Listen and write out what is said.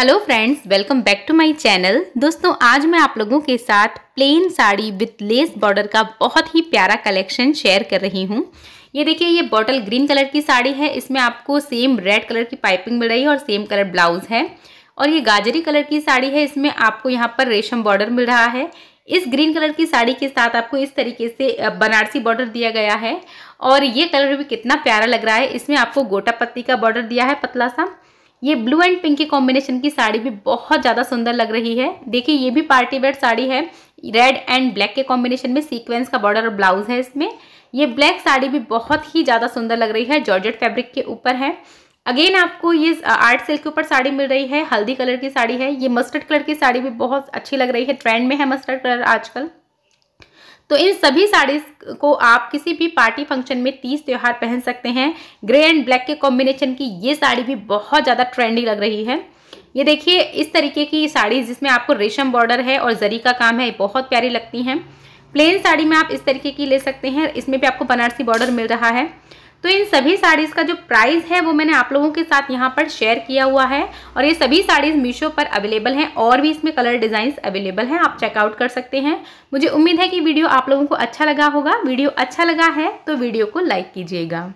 hello friends welcome back to my channel दोस्तों आज मैं आप लोगों के साथ plain sari with lace border का बहुत ही प्यारा कलेक्शन शेयर कर रही हूँ ये देखिए ये बॉटल ग्रीन कलर की साड़ी है इसमें आपको सेम रेड कलर की पाइपिंग मिल रही है और सेम कलर ब्लाउज है और ये गाजरी कलर की साड़ी है इसमें आपको यहाँ पर रेशम बॉर्डर मिल रहा है इस ग्रीन कलर की साड़ी के साथ आपको इस तरीके से बनारसी बॉर्डर दिया गया है और ये कलर भी कितना प्यारा लग रहा है इसमें आपको गोटा पत्ती का बॉर्डर दिया है पतला सा ये ब्लू एंड पिंक के कॉम्बिनेशन की साड़ी भी बहुत ज़्यादा सुंदर लग रही है देखिए ये भी पार्टी वेयर साड़ी है रेड एंड ब्लैक के कॉम्बिनेशन में सीक्वेंस का बॉर्डर और ब्लाउज है इसमें ये ब्लैक साड़ी भी बहुत ही ज़्यादा सुंदर लग रही है जॉर्जेट फैब्रिक के ऊपर है अगेन आपको ये आर्ट सिल्क के ऊपर साड़ी मिल रही है हल्दी कलर की साड़ी है ये मस्टर्ड कलर की साड़ी भी बहुत अच्छी लग रही है ट्रेंड में है मस्टर्ड कलर आजकल तो इन सभी साड़ीज को आप किसी भी पार्टी फंक्शन में तीस त्यौहार पहन सकते हैं ग्रे एंड ब्लैक के कॉम्बिनेशन की ये साड़ी भी बहुत ज़्यादा ट्रेंडी लग रही है ये देखिए इस तरीके की साड़ी जिसमें आपको रेशम बॉर्डर है और जरी का काम है बहुत प्यारी लगती हैं प्लेन साड़ी में आप इस तरीके की ले सकते हैं इसमें भी आपको बनारसी बॉर्डर मिल रहा है तो इन सभी साड़ीज़ का जो प्राइस है वो मैंने आप लोगों के साथ यहाँ पर शेयर किया हुआ है और ये सभी साड़ीज़ मीशो पर अवेलेबल हैं और भी इसमें कलर डिज़ाइंस अवेलेबल हैं आप चेकआउट कर सकते हैं मुझे उम्मीद है कि वीडियो आप लोगों को अच्छा लगा होगा वीडियो अच्छा लगा है तो वीडियो को लाइक कीजिएगा